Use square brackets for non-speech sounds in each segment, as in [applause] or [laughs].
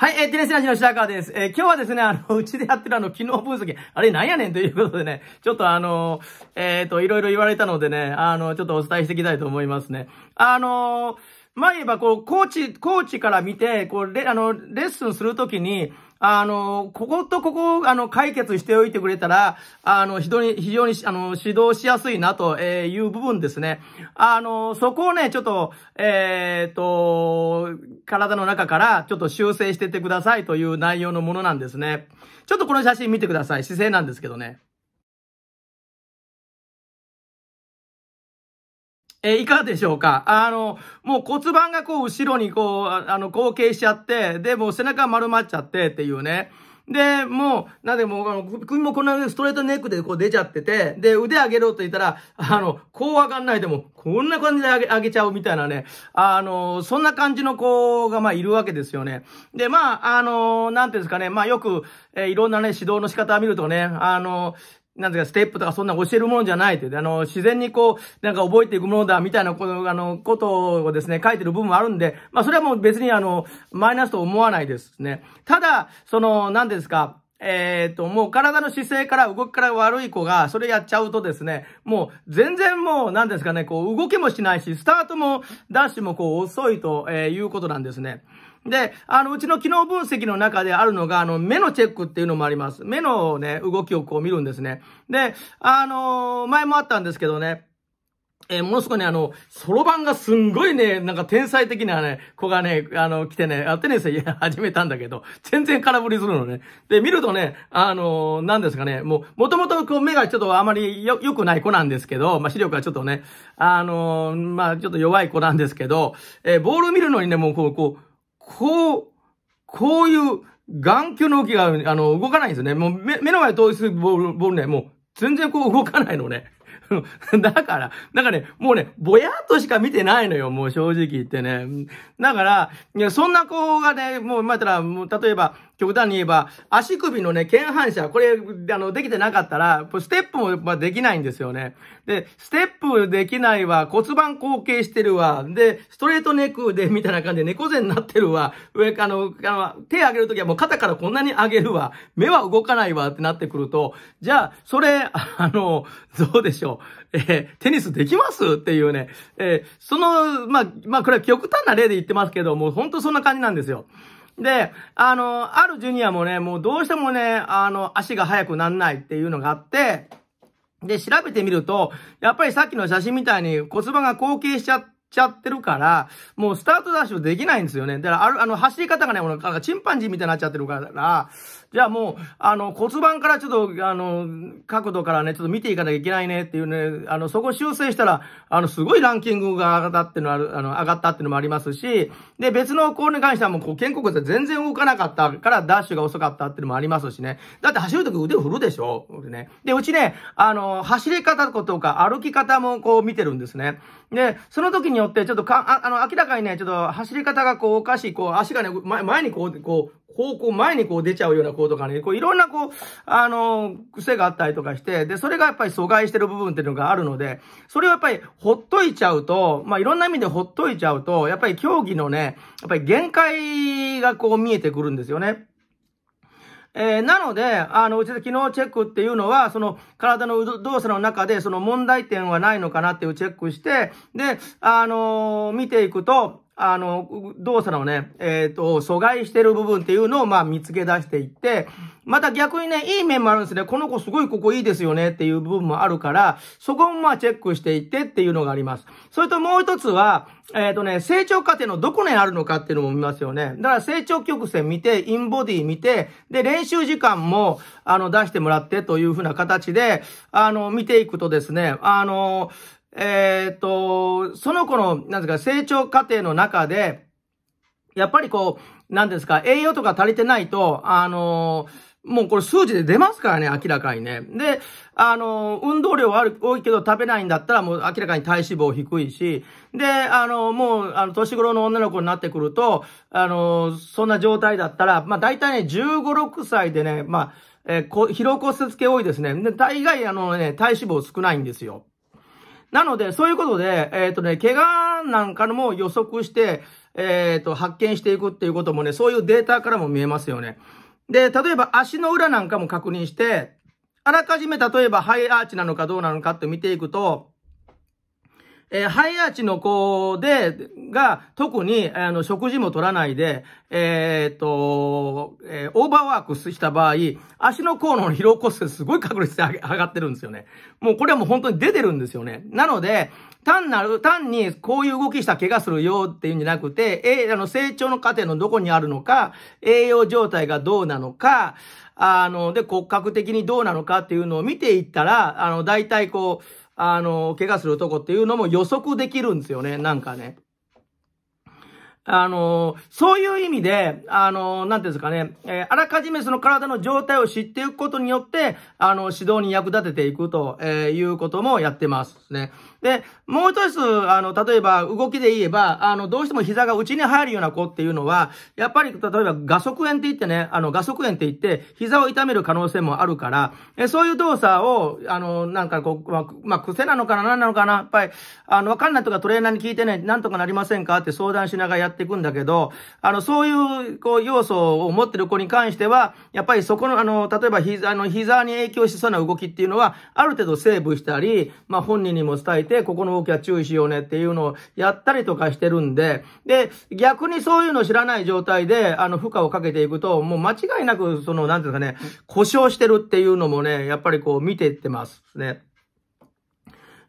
はい、えー、テネスラジの白川です。えー、今日はですね、あの、[laughs] うちでやってるあの、機能分析、あれなんやねんということでね、ちょっとあの、えっ、ー、と、いろいろ言われたのでね、あの、ちょっとお伝えしていきたいと思いますね。あのまあ、言えば、こう、コーチ、コーチから見て、こう、レ、あの、レッスンするときに、あの、こことここ、あの、解決しておいてくれたら、あの、非常に、非常に、あの、指導しやすいなという部分ですね。あの、そこをね、ちょっと、えっ、と、体の中からちょっと修正してってくださいという内容のものなんですね。ちょっとこの写真見てください。姿勢なんですけどね。えー、いかがでしょうかあの、もう骨盤がこう後ろにこう、あの、後傾しちゃって、で、もう背中丸まっちゃってっていうね。で、もう、なんでもあの、首もこんなストレートネックでこう出ちゃってて、で、腕上げろと言ったら、あの、こう上がんないでも、こんな感じで上げ、上げちゃうみたいなね、あの、そんな感じの子が、まあ、いるわけですよね。で、まあ、あの、なんていうんですかね、まあ、よく、えー、いろんなね、指導の仕方を見るとね、あの、なんですか、ステップとかそんな教えるものじゃないという、あの、自然にこう、なんか覚えていくものだ、みたいなこと、あの、ことをですね、書いてる部分もあるんで、まあ、それはもう別にあの、マイナスと思わないですね。ただ、その、何ですか、えっ、ー、と、もう体の姿勢から動きから悪い子が、それやっちゃうとですね、もう全然もう、何ですかね、こう、動きもしないし、スタートも、ダッシュもこう、遅いということなんですね。で、あの、うちの機能分析の中であるのが、あの、目のチェックっていうのもあります。目のね、動きをこう見るんですね。で、あの前もあったんですけどね、えー、ものすごいね、あの、そろばんがすんごいね、なんか天才的なね、子がね、あの、来てね、テニス [laughs] 始めたんだけど、全然空振りするのね。で、見るとね、あの、なんですかね、もう、もともとこう目がちょっとあまりよ、良くない子なんですけど、まあ、視力がちょっとね、あの、まあ、ちょっと弱い子なんですけど、えー、ボール見るのにね、もうこう、こう、こう、こういう眼球の動きが、あの、動かないんですよね。もう目、目の前通りすボール、ボールね、もう、全然こう動かないのね。[laughs] だから、なんかね、もうね、ぼやっとしか見てないのよ、もう正直言ってね。だから、いやそんな子がね、もう、またら、もう、例えば、極端に言えば、足首のね、腱反射、これ、あの、できてなかったら、ステップも、まできないんですよね。で、ステップできないわ、骨盤後傾してるわ、で、ストレートネックで、みたいな感じで猫背になってるわ、上、あの、あの手上げるときはもう肩からこんなに上げるわ、目は動かないわってなってくると、じゃあ、それ、あの、どうでしょう、えー、テニスできますっていうね、えー、その、まあ、まあ、これは極端な例で言ってますけど、もうほんとそんな感じなんですよ。で、あの、あるジュニアもね、もうどうしてもね、あの、足が速くなんないっていうのがあって、で、調べてみると、やっぱりさっきの写真みたいに骨盤が後傾しちゃって、ちゃってるから、もうスタートダッシュできないんですよね。だから、ある、あの、走り方がね、なんかチンパンジーみたいになっちゃってるから、じゃあもう、あの、骨盤からちょっと、あの、角度からね、ちょっと見ていかなきゃいけないねっていうね、あの、そこ修正したら、あの、すごいランキングが上がったっていうのは、あの、上がったっていうのもありますし、で、別の子に関してはもう、こう、肩甲骨全然動かなかったから、ダッシュが遅かったっていうのもありますしね。だって走るとき腕振るでしょね。で、うちね、あの、走り方とか歩き方もこう見てるんですね。で、その時によって、ちょっとか、ああの、明らかにね、ちょっと走り方がこうおかしい、こう足がね、前にこう、こう、方向前にこう出ちゃうような行動かね、こういろんなこう、あの、癖があったりとかして、で、それがやっぱり阻害してる部分っていうのがあるので、それをやっぱりほっといちゃうと、まあ、いろんな意味でほっといちゃうと、やっぱり競技のね、やっぱり限界がこう見えてくるんですよね。えー、なので、あの、うちで機能チェックっていうのは、その、体の動作の中で、その問題点はないのかなっていうチェックして、で、あのー、見ていくと、あの、動作のね、えっ、ー、と、阻害してる部分っていうのを、まあ、見つけ出していって、また逆にね、いい面もあるんですね。この子すごいここいいですよねっていう部分もあるから、そこもまあ、チェックしていってっていうのがあります。それともう一つは、えっ、ー、とね、成長過程のどこにあるのかっていうのも見ますよね。だから成長曲線見て、インボディ見て、で、練習時間も、あの、出してもらってというふうな形で、あの、見ていくとですね、あの、えっ、と、その子の、なんですか、成長過程の中で、やっぱりこう、なんですか、栄養とか足りてないと、あのー、もうこれ数字で出ますからね、明らかにね。で、あの運動量は多いけど食べないんだったらもう明らかに体脂肪低いし、で、あのもう、あの、年頃の女の子になってくると、あの、そんな状態だったら、まあ大体ね、15、6歳でね、まあ、えー、疲労骨折系多いですね。で、大概あのね、体脂肪少ないんですよ。なので、そういうことで、えっ、ー、とね、怪我なんかのも予測して、えっ、ー、と、発見していくっていうこともね、そういうデータからも見えますよね。で、例えば足の裏なんかも確認して、あらかじめ例えばハイアーチなのかどうなのかって見ていくと、えー、ハイアーチの子で、が、特に、あの、食事も取らないで、えー、っと、えー、オーバーワークした場合、足の甲の疲労骨折すごい確率で上がってるんですよね。もうこれはもう本当に出てるんですよね。なので、単なる、単にこういう動きした怪我するよっていうんじゃなくて、えー、あの、成長の過程のどこにあるのか、栄養状態がどうなのか、あの、で、骨格的にどうなのかっていうのを見ていったら、あの、大体こう、あの、怪我するとこっていうのも予測できるんですよね、なんかね。あの、そういう意味で、あの、なんていうんですかね、えー、あらかじめその体の状態を知っていくことによって、あの、指導に役立てていくと、えー、いうこともやってますね。で、もう一つ、あの、例えば、動きで言えば、あの、どうしても膝が内に入るような子っていうのは、やっぱり、例えば、画側炎って言ってね、あの、画側炎って言って、膝を痛める可能性もあるから、えそういう動作を、あの、なんかこう、まあ、まあ、癖なのかな、何なのかな、やっぱり、あの、わかんないとかトレーナーに聞いてね、なんとかなりませんかって相談しながらやっていくんだけど、あの、そういう、こう、要素を持ってる子に関しては、やっぱりそこの、あの、例えば、膝、あの、膝に影響しそうな動きっていうのは、ある程度セーブしたり、まあ、本人にも伝えて、て、ここの動きは注意しようねっていうのをやったりとかしてるんで、で、逆にそういうの知らない状態で、あの、負荷をかけていくと、もう間違いなく、その、なんていうかね、故障してるっていうのもね、やっぱりこう見てってますね。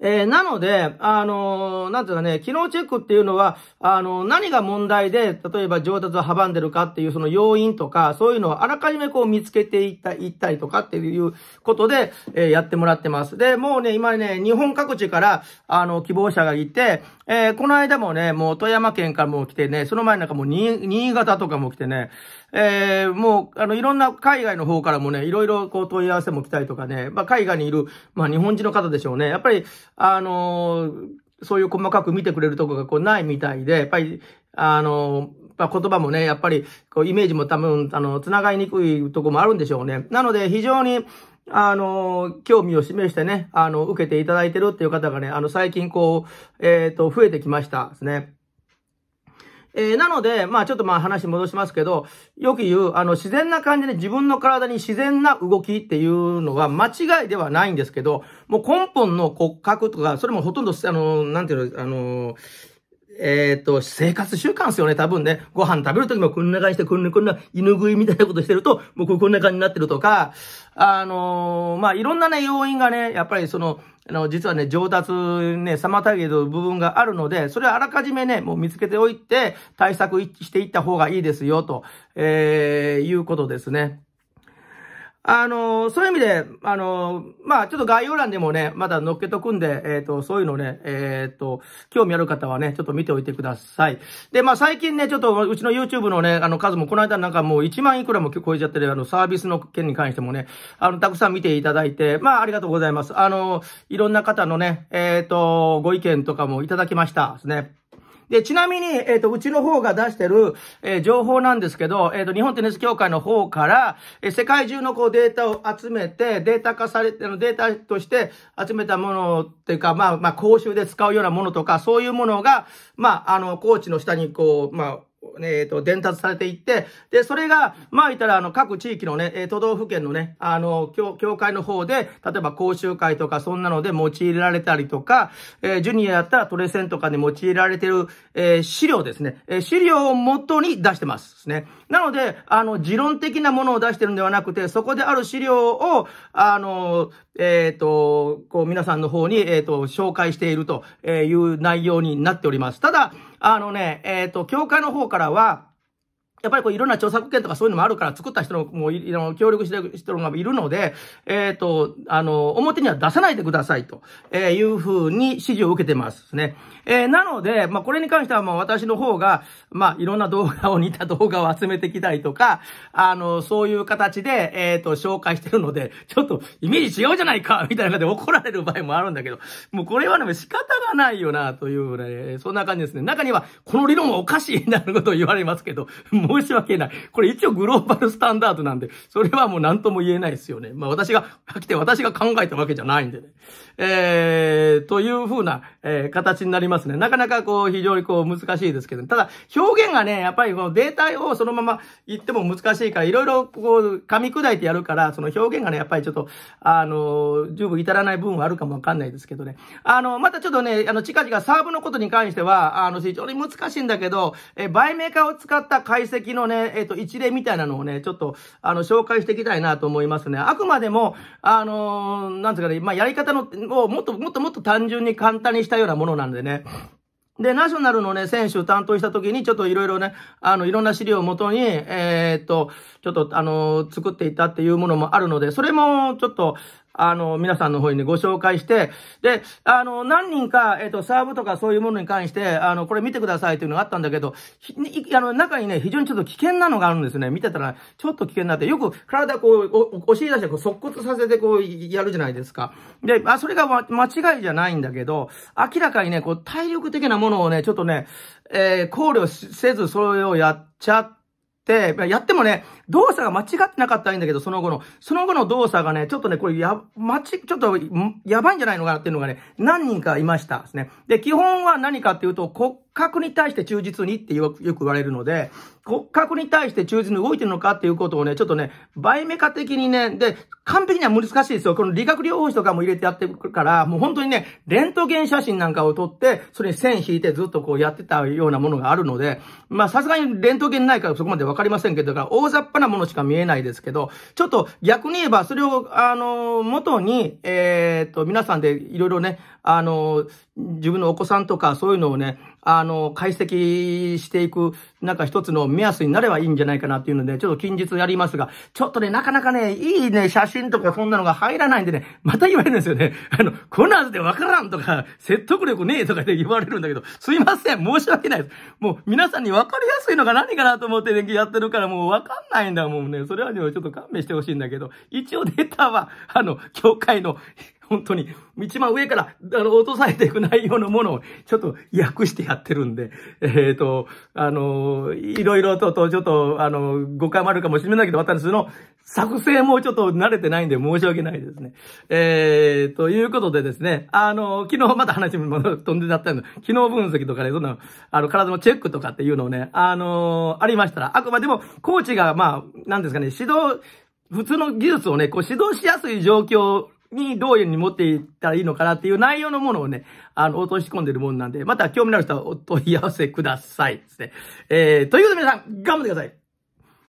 えー、なので、あのー、なんていうかね、機能チェックっていうのは、あのー、何が問題で、例えば上達を阻んでるかっていうその要因とか、そういうのをあらかじめこう見つけていったいったりとかっていうことで、えー、やってもらってます。で、もうね、今ね、日本各地から、あの、希望者がいて、えー、この間もね、もう富山県からも来てね、その前なんかもう新潟とかも来てね、えー、もう、あの、いろんな海外の方からもね、いろいろこう問い合わせも来たりとかね、まあ、海外にいる、まあ、日本人の方でしょうね。やっぱり、あのー、そういう細かく見てくれるとこがこうないみたいで、やっぱり、あのまあ、言葉もね、やっぱり、こう、イメージも多分、あの、繋がりにくいとこもあるんでしょうね。なので、非常に、あの、興味を示してね、あの、受けていただいてるっていう方がね、あの、最近こう、えっ、ー、と、増えてきましたですね。えー、なので、まあちょっとまあ話戻しますけど、よく言う、あの、自然な感じで自分の体に自然な動きっていうのは間違いではないんですけど、もう根本の骨格とか、それもほとんど、あの、なんていうの、あの、えっ、ー、と、生活習慣ですよね、多分ね。ご飯食べるときもこんな感じして、こんな、こんな、犬食いみたいなことしてると、僕こんな感じになってるとか、あのー、まあ、いろんなね、要因がね、やっぱりその、あの、実はね、上達ね、妨げる部分があるので、それはあらかじめね、もう見つけておいて、対策していった方がいいですよ、と、えー、いうことですね。あの、そういう意味で、あの、まあ、ちょっと概要欄でもね、まだ載っけとくんで、えっ、ー、と、そういうのね、えっ、ー、と、興味ある方はね、ちょっと見ておいてください。で、まあ、最近ね、ちょっと、うちの YouTube のね、あの、数も、この間なんかもう1万いくらも超えちゃってる、あの、サービスの件に関してもね、あの、たくさん見ていただいて、まあ、ありがとうございます。あの、いろんな方のね、えっ、ー、と、ご意見とかもいただきましたですね。で、ちなみに、えっ、ー、と、うちの方が出してる、えー、情報なんですけど、えっ、ー、と、日本テニス協会の方から、え世界中のこうデータを集めて、データ化されてのデータとして集めたものっていうか、まあ、まあ、講習で使うようなものとか、そういうものが、まあ、あの、コーチの下にこう、まあ、えっ、ー、と、伝達されていって、で、それが、まあ言ったら、あの、各地域のね、都道府県のね、あの、協、協会の方で、例えば講習会とか、そんなので用いられたりとか、えー、ジュニアやったらトレセンとかで用いられてる、えー、資料ですね。え資料を元に出してますね。なので、あの、持論的なものを出してるんではなくて、そこである資料を、あの、えっ、と、こう、皆さんの方に、えっ、と、紹介しているという内容になっております。ただ、あのね、えっ、ー、と、教会の方からは、やっぱりこういろんな著作権とかそういうのもあるから作った人のもういろ協力してる人がいるので、えっ、ー、と、あの、表には出さないでくださいと、えー、いうふうに指示を受けてますね。えー、なので、まあこれに関してはもう私の方が、まあいろんな動画を似た動画を集めてきたりとか、あの、そういう形で、えっ、ー、と、紹介してるので、ちょっとイメージ違うじゃないかみたいな感じで怒られる場合もあるんだけど、もうこれはね、仕方がないよなというね、そんな感じですね。中には、この理論はおかしいなるいことを言われますけど、申し訳ない。これ一応グローバルスタンダードなんで、それはもう何とも言えないですよね。まあ私が、来て私が考えたわけじゃないんでね。えー、というふうな、えー、形になりますね。なかなかこう非常にこう難しいですけど、ね、ただ表現がね、やっぱりこのデータをそのまま言っても難しいから、いろいろこう噛み砕いてやるから、その表現がね、やっぱりちょっと、あの、十分至らない部分はあるかもわかんないですけどね。あの、またちょっとね、あの、近々サーブのことに関しては、あの、非常に難しいんだけど、えー、売名化を使った解析績のね、えっ、ー、と、一例みたいなのをね、ちょっと、あの、紹介していきたいなと思いますね。あくまでも、あのー、なんつうかね、まあ、やり方の、をもっともっともっと単純に簡単にしたようなものなんでね。で、ナショナルのね、選手を担当した時に、ちょっといろいろね、あの、いろんな資料をもとに、えー、っと、ちょっと、あの、作っていたっていうものもあるので、それも、ちょっと、あの、皆さんの方にね、ご紹介して、で、あの、何人か、えっ、と、サーブとかそういうものに関して、あの、これ見てくださいというのがあったんだけど、あの、中にね、非常にちょっと危険なのがあるんですね。見てたら、ちょっと危険になって、よく体こう、お尻出してこう、即骨させてこう、やるじゃないですか。で、あ、それが、間違いじゃないんだけど、明らかにね、こう、体力的なものをね、ちょっとね、えー、考慮せずそれをやっちゃって、、やってもね、動作が間違ってなかったらいいんだけど、その後の、その後の動作がね、ちょっとね、これや、まち、ちょっと、やばいんじゃないのかなっていうのがね、何人かいましたですね。で、基本は何かっていうと、こ格に対して忠実にってよく言われるので、骨格に対して忠実に動いてるのかっていうことをね、ちょっとね、倍メカ的にね、で、完璧には難しいですよ。この理学療法士とかも入れてやってくるから、もう本当にね、レントゲン写真なんかを撮って、それに線引いてずっとこうやってたようなものがあるので、まあさすがにレントゲンないからそこまでわかりませんけど、だから大雑把なものしか見えないですけど、ちょっと逆に言えば、それを、あの、元に、えー、っと、皆さんでいろいろね、あの、自分のお子さんとかそういうのをね、あの、解析していく、なんか一つの目安になればいいんじゃないかなっていうので、ちょっと近日やりますが、ちょっとね、なかなかね、いいね、写真とかそんなのが入らないんでね、また言われるんですよね。あの、こんなはずでわからんとか、説得力ねえとかで言われるんだけど、すいません、申し訳ないです。もう皆さんにわかりやすいのが何かなと思ってね、やってるからもうわかんないんだもんね。それはね、ちょっと勘弁してほしいんだけど、一応データは、あの、教会の、本当に、一番上から、あの、落とされていく内容のものを、ちょっと訳してやってるんで、えっ、ー、と、あの、いろいろと、と、ちょっと、あの、誤解もあるかもしれないけど、私の作成もちょっと慣れてないんで申し訳ないですね。えー、ということでですね、あの、昨日また話も飛んでたったんで、機能分析とかね、そんな、あの、体のチェックとかっていうのをね、あの、ありましたら、あくまでも、コーチが、まあ、なんですかね、指導、普通の技術をね、こう指導しやすい状況にどういうふうに持っていったらいいのかなっていう内容のものをね、あの、落とし込んでるもんなんで、また興味のある人はお問い合わせくださいですね。えー、ということで皆さん、頑張ってください。